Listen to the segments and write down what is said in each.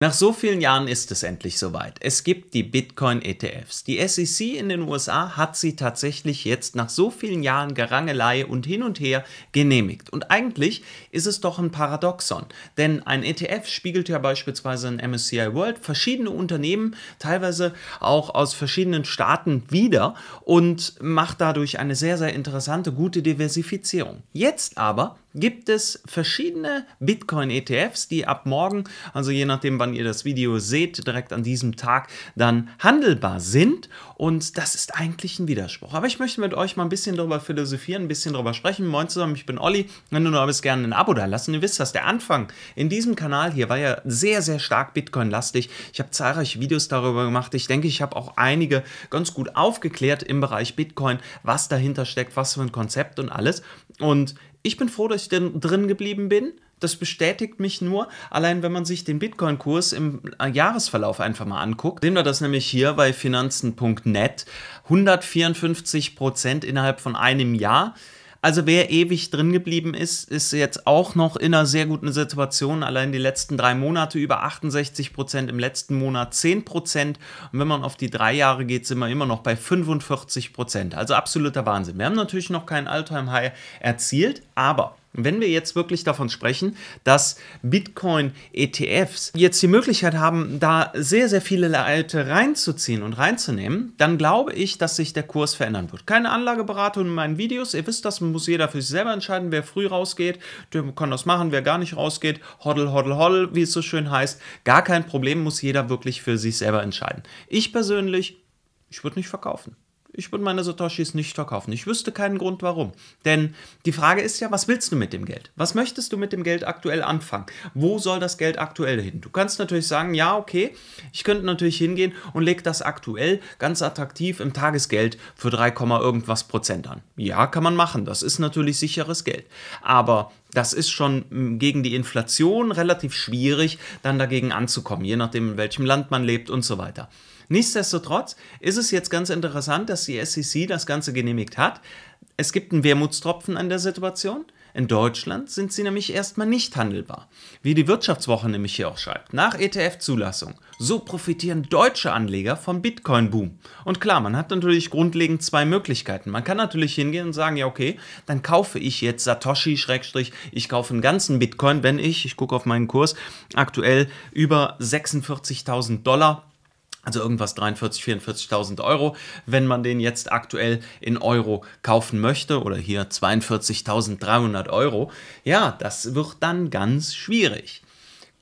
Nach so vielen Jahren ist es endlich soweit. Es gibt die Bitcoin-ETFs. Die SEC in den USA hat sie tatsächlich jetzt nach so vielen Jahren Gerangelei und hin und her genehmigt. Und eigentlich ist es doch ein Paradoxon, denn ein ETF spiegelt ja beispielsweise in MSCI World verschiedene Unternehmen, teilweise auch aus verschiedenen Staaten wieder und macht dadurch eine sehr, sehr interessante, gute Diversifizierung. Jetzt aber gibt es verschiedene Bitcoin-ETFs, die ab morgen, also je nachdem, wann ihr das Video seht, direkt an diesem Tag dann handelbar sind. Und das ist eigentlich ein Widerspruch. Aber ich möchte mit euch mal ein bisschen darüber philosophieren, ein bisschen darüber sprechen. Moin zusammen, ich bin Olli. Wenn du nur bist, gerne ein Abo da lassen. Ihr wisst das, der Anfang in diesem Kanal hier war ja sehr, sehr stark Bitcoin-lastig. Ich habe zahlreiche Videos darüber gemacht. Ich denke, ich habe auch einige ganz gut aufgeklärt im Bereich Bitcoin, was dahinter steckt, was für ein Konzept und alles. Und ich bin froh, dass ich drin geblieben bin. Das bestätigt mich nur, allein wenn man sich den Bitcoin-Kurs im äh, Jahresverlauf einfach mal anguckt, sehen wir das nämlich hier bei finanzen.net. 154 innerhalb von einem Jahr. Also wer ewig drin geblieben ist, ist jetzt auch noch in einer sehr guten Situation. Allein die letzten drei Monate über 68 Prozent, im letzten Monat 10 Prozent. Und wenn man auf die drei Jahre geht, sind wir immer noch bei 45 Prozent. Also absoluter Wahnsinn. Wir haben natürlich noch keinen Alltime-High erzielt, aber wenn wir jetzt wirklich davon sprechen, dass Bitcoin-ETFs jetzt die Möglichkeit haben, da sehr, sehr viele Leute reinzuziehen und reinzunehmen, dann glaube ich, dass sich der Kurs verändern wird. Keine Anlageberatung in meinen Videos. Ihr wisst das, muss jeder für sich selber entscheiden. Wer früh rausgeht, der kann das machen. Wer gar nicht rausgeht, hoddle, hoddle, hoddle, wie es so schön heißt. Gar kein Problem, muss jeder wirklich für sich selber entscheiden. Ich persönlich, ich würde nicht verkaufen. Ich würde meine Satoshis nicht verkaufen. Ich wüsste keinen Grund, warum. Denn die Frage ist ja, was willst du mit dem Geld? Was möchtest du mit dem Geld aktuell anfangen? Wo soll das Geld aktuell hin? Du kannst natürlich sagen, ja, okay, ich könnte natürlich hingehen und lege das aktuell ganz attraktiv im Tagesgeld für 3, irgendwas Prozent an. Ja, kann man machen. Das ist natürlich sicheres Geld. Aber das ist schon hm, gegen die Inflation relativ schwierig, dann dagegen anzukommen, je nachdem, in welchem Land man lebt und so weiter. Nichtsdestotrotz ist es jetzt ganz interessant, dass die SEC das Ganze genehmigt hat. Es gibt einen Wermutstropfen an der Situation. In Deutschland sind sie nämlich erstmal nicht handelbar. Wie die Wirtschaftswoche nämlich hier auch schreibt, nach ETF-Zulassung. So profitieren deutsche Anleger vom Bitcoin-Boom. Und klar, man hat natürlich grundlegend zwei Möglichkeiten. Man kann natürlich hingehen und sagen, ja okay, dann kaufe ich jetzt Satoshi, Schrägstrich, ich kaufe einen ganzen Bitcoin, wenn ich, ich gucke auf meinen Kurs, aktuell über 46.000 Dollar also irgendwas 43.000, 44.000 Euro. Wenn man den jetzt aktuell in Euro kaufen möchte oder hier 42.300 Euro, ja, das wird dann ganz schwierig.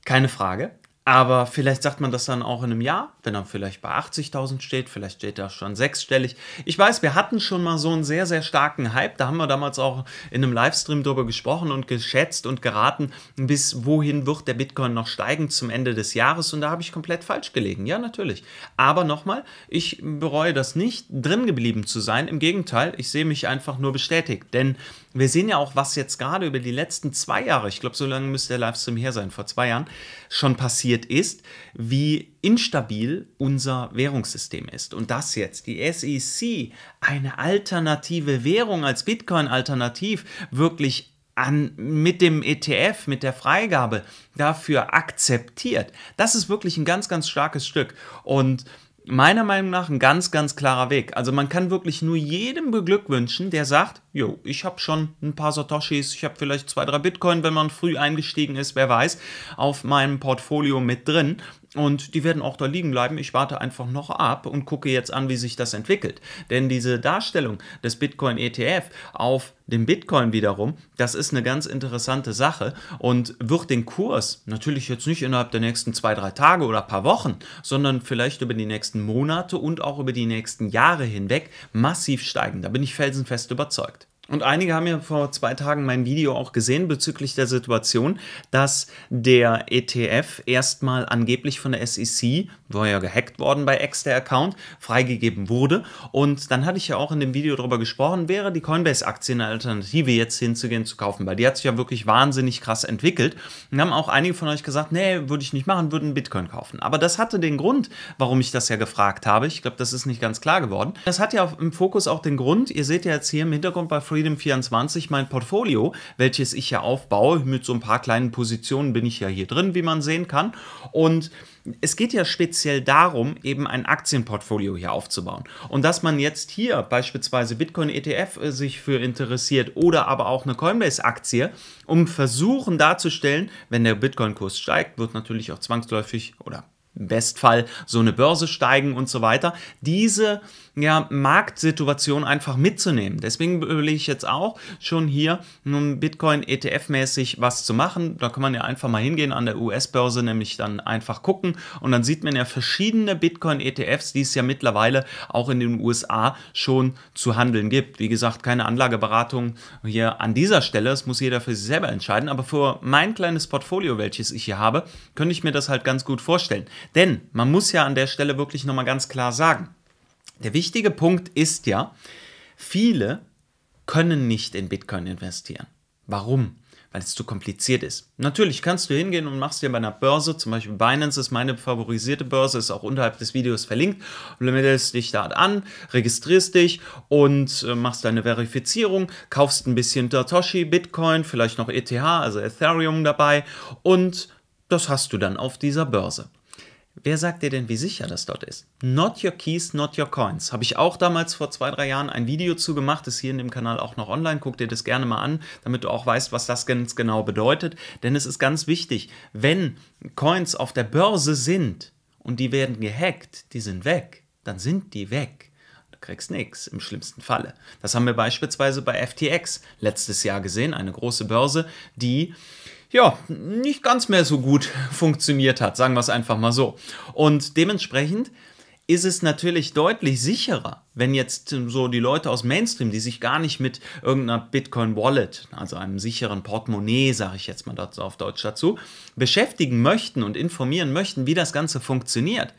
Keine Frage. Aber vielleicht sagt man das dann auch in einem Jahr, wenn er vielleicht bei 80.000 steht, vielleicht steht er schon sechsstellig. Ich weiß, wir hatten schon mal so einen sehr, sehr starken Hype. Da haben wir damals auch in einem Livestream darüber gesprochen und geschätzt und geraten, bis wohin wird der Bitcoin noch steigen zum Ende des Jahres. Und da habe ich komplett falsch gelegen. Ja, natürlich. Aber nochmal, ich bereue das nicht, drin geblieben zu sein. Im Gegenteil, ich sehe mich einfach nur bestätigt. Denn wir sehen ja auch, was jetzt gerade über die letzten zwei Jahre, ich glaube, so lange müsste der Livestream her sein, vor zwei Jahren, schon passiert passiert ist, wie instabil unser Währungssystem ist. Und dass jetzt die SEC eine alternative Währung als Bitcoin-Alternativ wirklich an, mit dem ETF, mit der Freigabe dafür akzeptiert, das ist wirklich ein ganz, ganz starkes Stück. Und meiner Meinung nach ein ganz, ganz klarer Weg. Also man kann wirklich nur jedem beglückwünschen, der sagt, jo, ich habe schon ein paar Satoshis, ich habe vielleicht zwei, drei Bitcoin, wenn man früh eingestiegen ist, wer weiß, auf meinem Portfolio mit drin. Und die werden auch da liegen bleiben. Ich warte einfach noch ab und gucke jetzt an, wie sich das entwickelt. Denn diese Darstellung des Bitcoin ETF auf dem Bitcoin wiederum, das ist eine ganz interessante Sache und wird den Kurs natürlich jetzt nicht innerhalb der nächsten zwei, drei Tage oder paar Wochen, sondern vielleicht über die nächsten Monate und auch über die nächsten Jahre hinweg massiv steigen. Da bin ich felsenfest überzeugt. Und einige haben ja vor zwei Tagen mein Video auch gesehen bezüglich der Situation, dass der ETF erstmal angeblich von der SEC war ja gehackt worden bei X, der Account, freigegeben wurde. Und dann hatte ich ja auch in dem Video darüber gesprochen, wäre die Coinbase-Aktie eine Alternative jetzt hinzugehen zu kaufen, weil die hat sich ja wirklich wahnsinnig krass entwickelt. Und haben auch einige von euch gesagt, nee, würde ich nicht machen, würden Bitcoin kaufen. Aber das hatte den Grund, warum ich das ja gefragt habe. Ich glaube, das ist nicht ganz klar geworden. Das hat ja im Fokus auch den Grund, ihr seht ja jetzt hier im Hintergrund bei Freedom24 mein Portfolio, welches ich ja aufbaue. Mit so ein paar kleinen Positionen bin ich ja hier drin, wie man sehen kann. Und es geht ja speziell darum, eben ein Aktienportfolio hier aufzubauen. Und dass man jetzt hier beispielsweise Bitcoin ETF äh, sich für interessiert oder aber auch eine Coinbase-Aktie, um versuchen darzustellen, wenn der Bitcoin-Kurs steigt, wird natürlich auch zwangsläufig oder im Bestfall so eine Börse steigen und so weiter, diese ja, Marktsituation einfach mitzunehmen. Deswegen überlege ich jetzt auch schon hier nun Bitcoin ETF-mäßig was zu machen. Da kann man ja einfach mal hingehen an der US-Börse, nämlich dann einfach gucken und dann sieht man ja verschiedene Bitcoin-ETFs, die es ja mittlerweile auch in den USA schon zu handeln gibt. Wie gesagt, keine Anlageberatung hier an dieser Stelle, das muss jeder für sich selber entscheiden, aber für mein kleines Portfolio, welches ich hier habe, könnte ich mir das halt ganz gut vorstellen. Denn man muss ja an der Stelle wirklich nochmal ganz klar sagen, der wichtige Punkt ist ja, viele können nicht in Bitcoin investieren. Warum? Weil es zu kompliziert ist. Natürlich kannst du hingehen und machst dir bei einer Börse, zum Beispiel Binance ist meine favorisierte Börse, ist auch unterhalb des Videos verlinkt, meldest dich da an, registrierst dich und äh, machst deine Verifizierung, kaufst ein bisschen Satoshi, Bitcoin, vielleicht noch ETH, also Ethereum dabei und das hast du dann auf dieser Börse. Wer sagt dir denn, wie sicher das dort ist? Not your keys, not your coins. Habe ich auch damals vor zwei, drei Jahren ein Video zu gemacht, ist hier in dem Kanal auch noch online. Guck dir das gerne mal an, damit du auch weißt, was das ganz genau bedeutet. Denn es ist ganz wichtig, wenn Coins auf der Börse sind und die werden gehackt, die sind weg, dann sind die weg. Du kriegst nichts im schlimmsten Falle. Das haben wir beispielsweise bei FTX letztes Jahr gesehen, eine große Börse, die ja, nicht ganz mehr so gut funktioniert hat, sagen wir es einfach mal so. Und dementsprechend ist es natürlich deutlich sicherer, wenn jetzt ähm, so die Leute aus Mainstream, die sich gar nicht mit irgendeiner Bitcoin-Wallet, also einem sicheren Portemonnaie, sage ich jetzt mal dazu auf Deutsch dazu, beschäftigen möchten und informieren möchten, wie das Ganze funktioniert,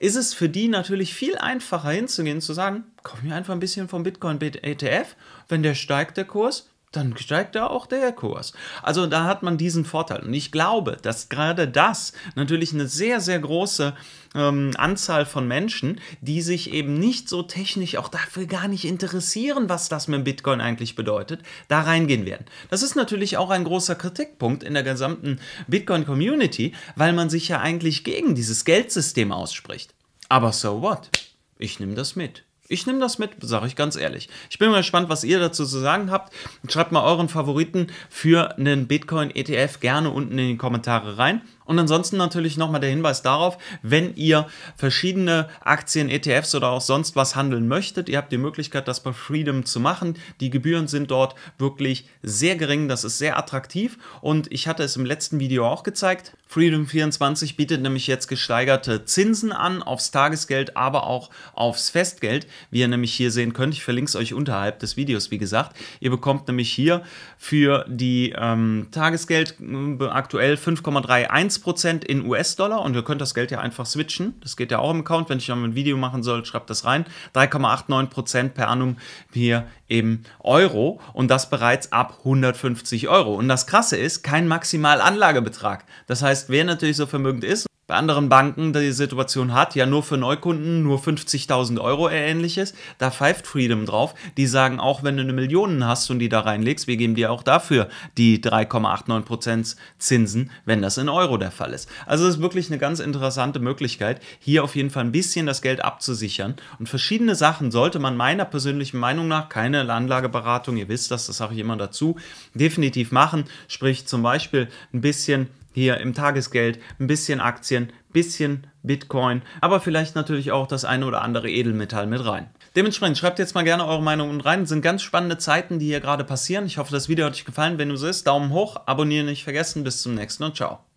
ist es für die natürlich viel einfacher hinzugehen, zu sagen, kauf mir einfach ein bisschen vom Bitcoin-ETF, wenn der steigt, der Kurs, dann steigt da auch der Kurs. Also da hat man diesen Vorteil. Und ich glaube, dass gerade das natürlich eine sehr, sehr große ähm, Anzahl von Menschen, die sich eben nicht so technisch auch dafür gar nicht interessieren, was das mit Bitcoin eigentlich bedeutet, da reingehen werden. Das ist natürlich auch ein großer Kritikpunkt in der gesamten Bitcoin-Community, weil man sich ja eigentlich gegen dieses Geldsystem ausspricht. Aber so what? Ich nehme das mit. Ich nehme das mit, sage ich ganz ehrlich. Ich bin mal gespannt, was ihr dazu zu sagen habt. Schreibt mal euren Favoriten für einen Bitcoin-ETF gerne unten in die Kommentare rein. Und ansonsten natürlich nochmal der Hinweis darauf, wenn ihr verschiedene Aktien, ETFs oder auch sonst was handeln möchtet, ihr habt die Möglichkeit, das bei Freedom zu machen. Die Gebühren sind dort wirklich sehr gering, das ist sehr attraktiv und ich hatte es im letzten Video auch gezeigt. Freedom24 bietet nämlich jetzt gesteigerte Zinsen an aufs Tagesgeld, aber auch aufs Festgeld, wie ihr nämlich hier sehen könnt. Ich verlinke es euch unterhalb des Videos, wie gesagt. Ihr bekommt nämlich hier für die ähm, Tagesgeld äh, aktuell 5,31 Prozent in US-Dollar und ihr könnt das Geld ja einfach switchen. Das geht ja auch im Account. Wenn ich noch ein Video machen soll, schreibt das rein. 3,89 Prozent per annum hier im Euro und das bereits ab 150 Euro. Und das Krasse ist, kein Maximalanlagebetrag. Das heißt, wer natürlich so vermögend ist, bei anderen Banken die Situation hat, ja nur für Neukunden nur 50.000 Euro äh, ähnliches, da pfeift Freedom drauf. Die sagen, auch wenn du eine Million hast und die da reinlegst, wir geben dir auch dafür die 3,89% Zinsen, wenn das in Euro der Fall ist. Also das ist wirklich eine ganz interessante Möglichkeit, hier auf jeden Fall ein bisschen das Geld abzusichern. Und verschiedene Sachen sollte man meiner persönlichen Meinung nach, keine Anlageberatung, ihr wisst das, das sage ich immer dazu, definitiv machen. Sprich zum Beispiel ein bisschen hier im Tagesgeld, ein bisschen Aktien, bisschen Bitcoin, aber vielleicht natürlich auch das eine oder andere Edelmetall mit rein. Dementsprechend schreibt jetzt mal gerne eure Meinung und rein. Das sind ganz spannende Zeiten, die hier gerade passieren. Ich hoffe, das Video hat euch gefallen. Wenn du so ist, Daumen hoch, abonnieren nicht vergessen. Bis zum nächsten und ciao.